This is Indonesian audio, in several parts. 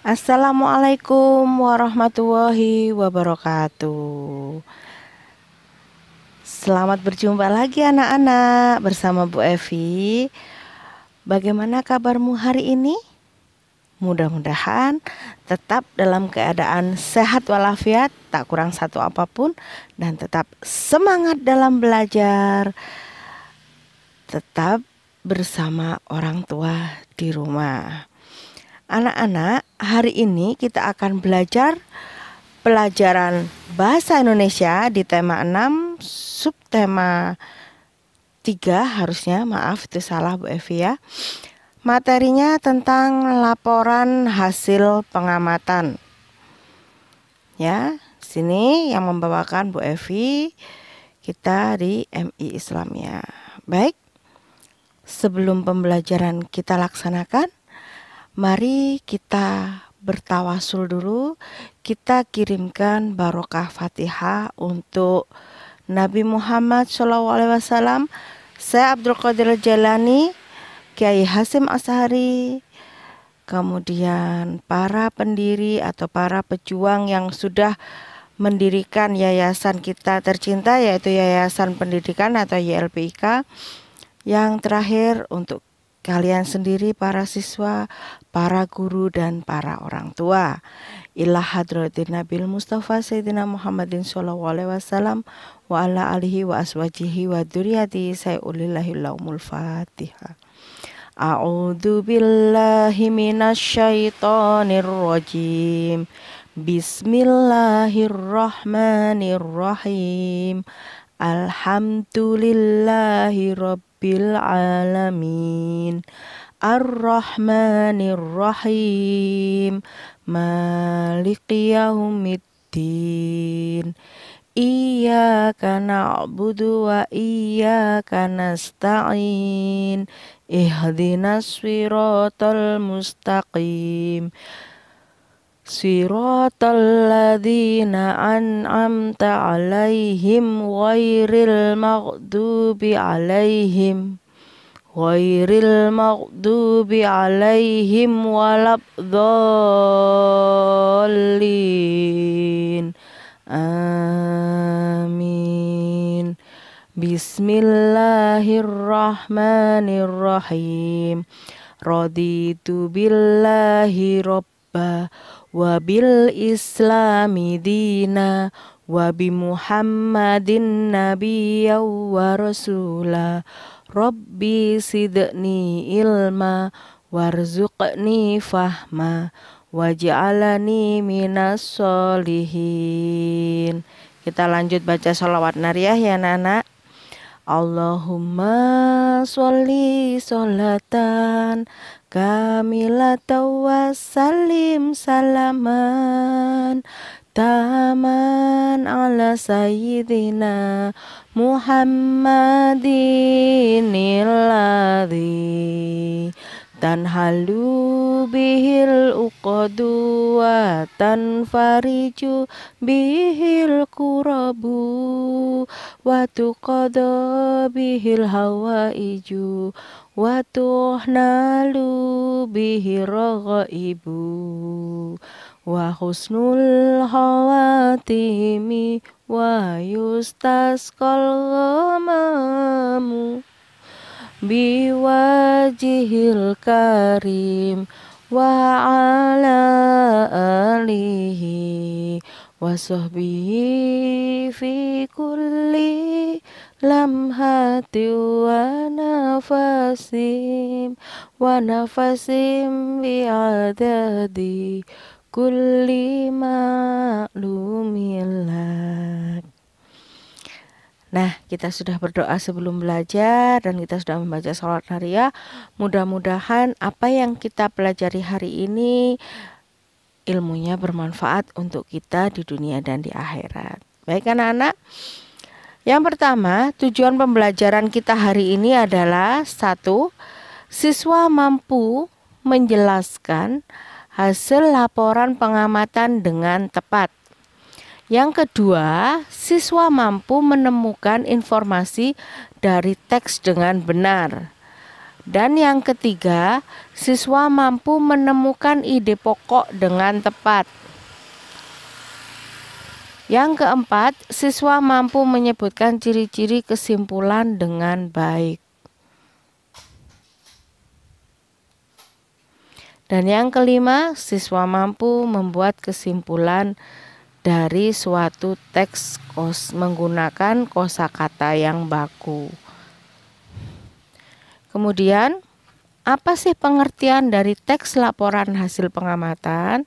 Assalamualaikum warahmatullahi wabarakatuh. Selamat berjumpa lagi anak-anak bersama Bu Evi. Bagaimana kabarmu hari ini? Mudah-mudahan tetap dalam keadaan sehat walafiat, tak kurang satu apapun dan tetap semangat dalam belajar. Tetap bersama orang tua di rumah. Anak-anak, hari ini kita akan belajar pelajaran Bahasa Indonesia di tema 6, subtema 3 harusnya, maaf itu salah Bu Evi ya. Materinya tentang laporan hasil pengamatan. Ya, sini yang membawakan Bu Evi kita di MI Islamia. Baik, sebelum pembelajaran kita laksanakan, Mari kita bertawasul dulu. Kita kirimkan barokah Fatihah untuk Nabi Muhammad SAW. Saya Abdul Qadir Jalani, Kiai Hasim Ashari, kemudian para pendiri atau para pejuang yang sudah mendirikan yayasan kita tercinta yaitu Yayasan Pendidikan atau YLPIK. Yang terakhir untuk kalian sendiri para siswa, para guru dan para orang tua. Ilah hadratin Nabil Mustafa Sayyidina Muhammadin sallallahu alaihi wasallam wa ala alihi wa aswajihi wa dzurriyyati sayyulillahi laumul Fatihah. A'udzu billahi minasyaitonir rajim. Bismillahirrahmanirrahim. Alhamdulillahi rabbil alamin Ar-Rahmanir Rahim Maliki yaumiddin Iyyaka na'budu wa iyyaka nasta'in Ihdinas siratal mustaqim صراط الذين أنعمت عليهم غير المغضوب عليهم غير المغضوب عليهم ولا الضالين آمين بسم الله الرحمن الرحيم رضيت بالله رب rabba wabil bil islami dina wa bi muhammadin nabiyya wa rasula rabbi sidni ilma warzuqni fahma waj'alani minas solihin kita lanjut baca sholawat nariyah ya anak-anak Allahumma sholli sholatan Kamila tawassalim salaman taman ala sayyidina Muhammadin illadhi halu bihil uqadu wa tanfariju bihil kurabu Waktu kau tobi, hil hawa iju, watuh naluh bihir rogo ibu, wahus nul hawa timi, wahyustas kolghomamu, biwaji hil karim, wahala alihin wasahbihi fi kulli lamhati wa nafasim wa nafasim adadi kulli ma'lumillah Nah, kita sudah berdoa sebelum belajar dan kita sudah membaca sholat hariah. Mudah-mudahan apa yang kita pelajari hari ini ilmunya bermanfaat untuk kita di dunia dan di akhirat. Baik anak-anak, yang pertama, tujuan pembelajaran kita hari ini adalah satu, siswa mampu menjelaskan hasil laporan pengamatan dengan tepat. Yang kedua, siswa mampu menemukan informasi dari teks dengan benar. Dan yang ketiga, siswa mampu menemukan ide pokok dengan tepat. Yang keempat, siswa mampu menyebutkan ciri-ciri kesimpulan dengan baik. Dan yang kelima, siswa mampu membuat kesimpulan dari suatu teks kos menggunakan kosakata yang baku. Kemudian, apa sih pengertian dari teks laporan hasil pengamatan?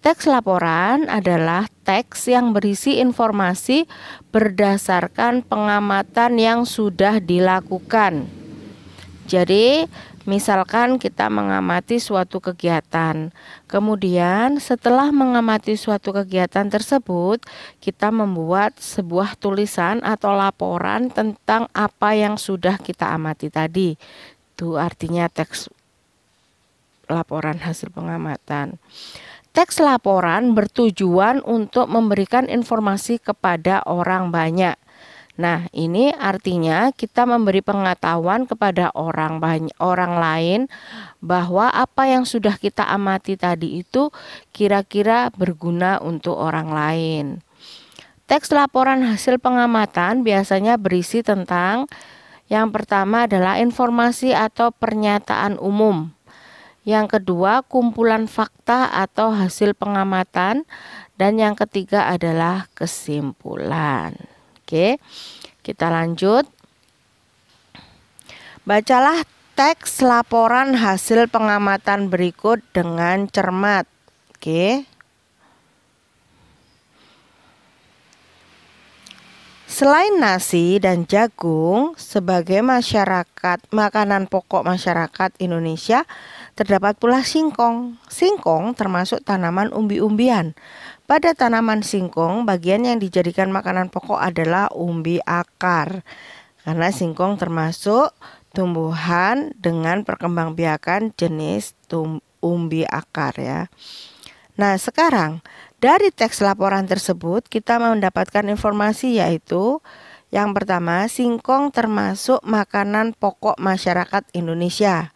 Teks laporan adalah teks yang berisi informasi berdasarkan pengamatan yang sudah dilakukan. Jadi, Misalkan kita mengamati suatu kegiatan, kemudian setelah mengamati suatu kegiatan tersebut, kita membuat sebuah tulisan atau laporan tentang apa yang sudah kita amati tadi. Itu artinya teks laporan hasil pengamatan. Teks laporan bertujuan untuk memberikan informasi kepada orang banyak Nah, ini artinya kita memberi pengetahuan kepada orang banyak orang lain bahwa apa yang sudah kita amati tadi itu kira-kira berguna untuk orang lain. Teks laporan hasil pengamatan biasanya berisi tentang yang pertama adalah informasi atau pernyataan umum. Yang kedua, kumpulan fakta atau hasil pengamatan dan yang ketiga adalah kesimpulan. Oke. Kita lanjut. Bacalah teks laporan hasil pengamatan berikut dengan cermat. Oke. Selain nasi dan jagung sebagai masyarakat makanan pokok masyarakat Indonesia, terdapat pula singkong. Singkong termasuk tanaman umbi-umbian. Pada tanaman singkong, bagian yang dijadikan makanan pokok adalah umbi akar. Karena singkong termasuk tumbuhan dengan perkembangbiakan jenis umbi akar ya. Nah, sekarang dari teks laporan tersebut kita mendapatkan informasi yaitu yang pertama, singkong termasuk makanan pokok masyarakat Indonesia.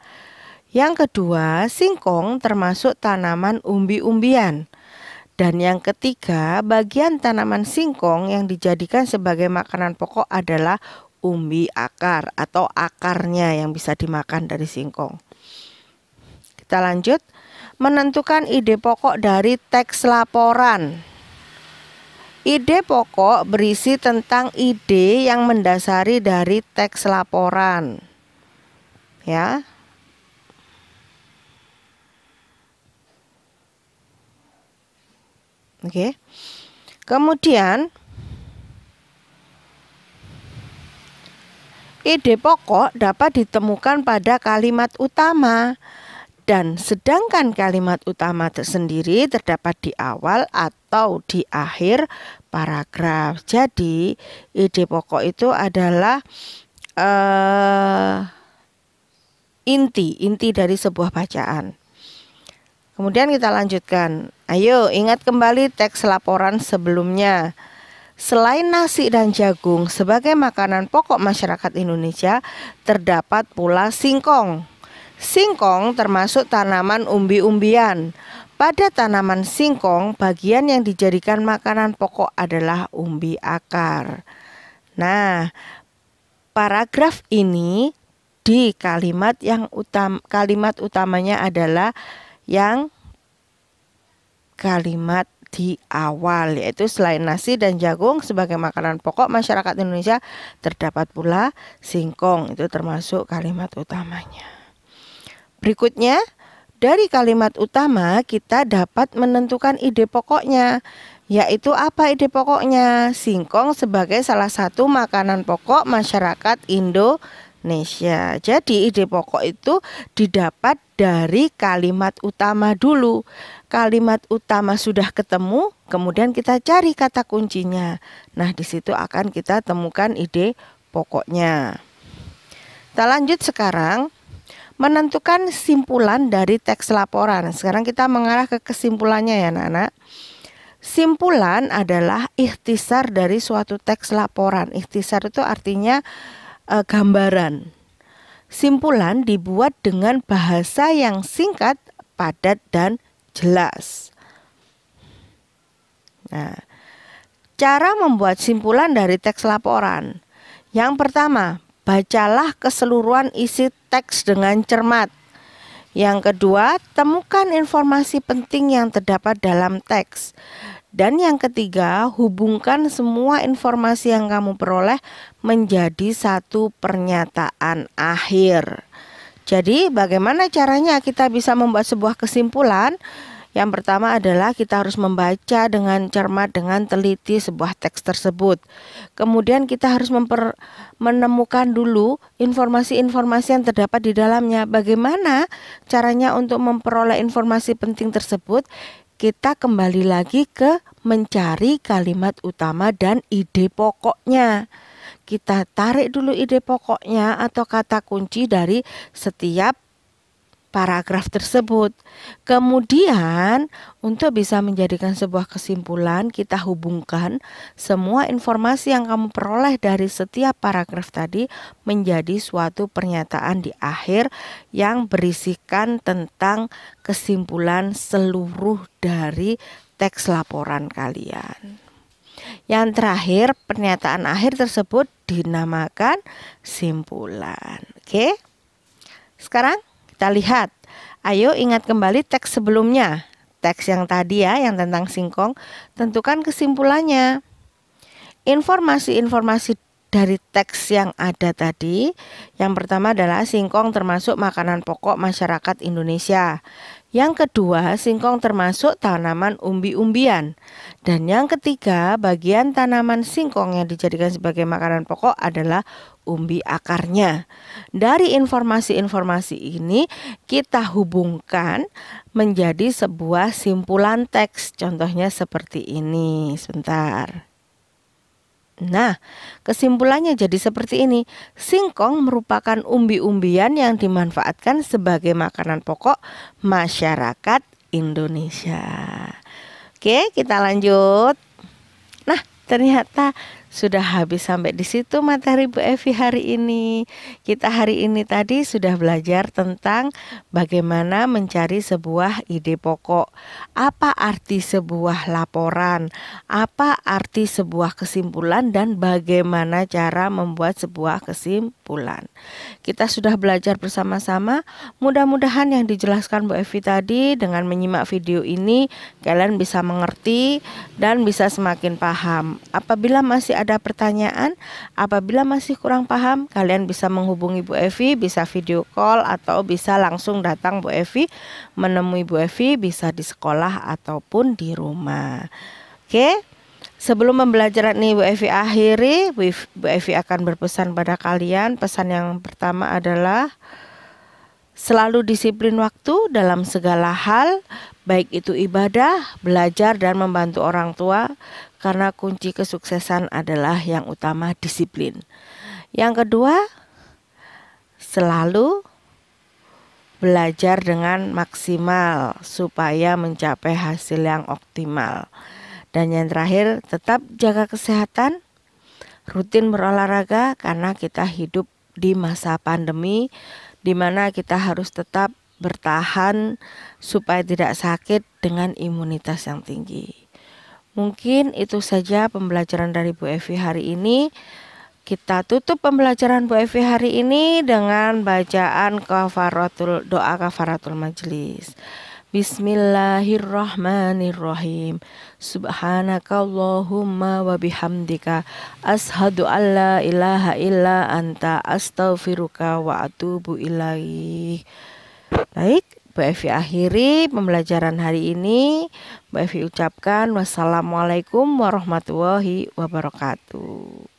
Yang kedua, singkong termasuk tanaman umbi-umbian. Dan yang ketiga, bagian tanaman singkong yang dijadikan sebagai makanan pokok adalah umbi akar atau akarnya yang bisa dimakan dari singkong. Kita lanjut, menentukan ide pokok dari teks laporan. Ide pokok berisi tentang ide yang mendasari dari teks laporan. Ya, Oke. Kemudian ide pokok dapat ditemukan pada kalimat utama dan sedangkan kalimat utama tersendiri terdapat di awal atau di akhir paragraf. Jadi, ide pokok itu adalah uh, inti inti dari sebuah bacaan. Kemudian kita lanjutkan. Ayo ingat kembali teks laporan sebelumnya. Selain nasi dan jagung sebagai makanan pokok masyarakat Indonesia, terdapat pula singkong. Singkong termasuk tanaman umbi-umbian. Pada tanaman singkong, bagian yang dijadikan makanan pokok adalah umbi akar. Nah, paragraf ini di kalimat yang utam kalimat utamanya adalah yang kalimat di awal yaitu selain nasi dan jagung sebagai makanan pokok masyarakat Indonesia terdapat pula singkong itu termasuk kalimat utamanya. Berikutnya dari kalimat utama kita dapat menentukan ide pokoknya yaitu apa ide pokoknya singkong sebagai salah satu makanan pokok masyarakat Indo. Indonesia. Jadi ide pokok itu didapat dari kalimat utama dulu. Kalimat utama sudah ketemu, kemudian kita cari kata kuncinya. Nah, di situ akan kita temukan ide pokoknya. Kita lanjut sekarang menentukan simpulan dari teks laporan. Sekarang kita mengarah ke kesimpulannya ya, anak Simpulan adalah ikhtisar dari suatu teks laporan. Ikhtisar itu artinya e, gambaran. Simpulan dibuat dengan bahasa yang singkat, padat, dan jelas. Nah, cara membuat simpulan dari teks laporan. Yang pertama, bacalah keseluruhan isi teks dengan cermat. Yang kedua, temukan informasi penting yang terdapat dalam teks. Dan yang ketiga, hubungkan semua informasi yang kamu peroleh menjadi satu pernyataan akhir. Jadi, bagaimana caranya kita bisa membuat sebuah kesimpulan? Yang pertama adalah kita harus membaca dengan cermat, dengan teliti sebuah teks tersebut. Kemudian kita harus memper, menemukan dulu informasi-informasi yang terdapat di dalamnya. Bagaimana caranya untuk memperoleh informasi penting tersebut? kita kembali lagi ke mencari kalimat utama dan ide pokoknya. Kita tarik dulu ide pokoknya atau kata kunci dari setiap paragraf tersebut. Kemudian, untuk bisa menjadikan sebuah kesimpulan, kita hubungkan semua informasi yang kamu peroleh dari setiap paragraf tadi menjadi suatu pernyataan di akhir yang berisikan tentang kesimpulan seluruh dari teks laporan kalian. Yang terakhir, pernyataan akhir tersebut dinamakan simpulan. Oke. Sekarang kita lihat. Ayo ingat kembali teks sebelumnya. Teks yang tadi ya, yang tentang singkong. Tentukan kesimpulannya. Informasi-informasi dari teks yang ada tadi, yang pertama adalah singkong termasuk makanan pokok masyarakat Indonesia. Yang kedua, singkong termasuk tanaman umbi-umbian. Dan yang ketiga, bagian tanaman singkong yang dijadikan sebagai makanan pokok adalah umbi akarnya. Dari informasi-informasi ini kita hubungkan menjadi sebuah simpulan teks. Contohnya seperti ini. Sebentar. Nah, kesimpulannya jadi seperti ini. Singkong merupakan umbi-umbian yang dimanfaatkan sebagai makanan pokok masyarakat Indonesia. Oke, kita lanjut. Nah, ternyata sudah habis sampai di situ materi Bu Evi hari ini. Kita hari ini tadi sudah belajar tentang bagaimana mencari sebuah ide pokok. Apa arti sebuah laporan? Apa arti sebuah kesimpulan dan bagaimana cara membuat sebuah kesimpulan? Kita sudah belajar bersama-sama. Mudah-mudahan yang dijelaskan Bu Evi tadi dengan menyimak video ini kalian bisa mengerti dan bisa semakin paham. Apabila masih ada ada pertanyaan, apabila masih kurang paham, kalian bisa menghubungi Bu Evi, bisa video call atau bisa langsung datang Bu Evi menemui Bu Evi bisa di sekolah ataupun di rumah. Oke. Sebelum pembelajaran ini Bu Evi akhiri, Bu Evi akan berpesan pada kalian. Pesan yang pertama adalah Selalu disiplin waktu dalam segala hal, baik itu ibadah, belajar, dan membantu orang tua karena kunci kesuksesan adalah yang utama disiplin. Yang kedua, selalu belajar dengan maksimal supaya mencapai hasil yang optimal. Dan yang terakhir, tetap jaga kesehatan, rutin berolahraga karena kita hidup di masa pandemi di mana kita harus tetap bertahan supaya tidak sakit dengan imunitas yang tinggi. Mungkin itu saja pembelajaran dari Bu Evi hari ini. Kita tutup pembelajaran Bu Evi hari ini dengan bacaan kafaratul doa kafaratul majelis. Bismillahirrahmanirrahim. Subhanakallahumma wa bihamdika ashadu an la ilaha illa anta astaghfiruka wa atubu ilaih. Baik, Bu Evi akhiri pembelajaran hari ini. Bu Evi ucapkan wassalamualaikum warahmatullahi wabarakatuh.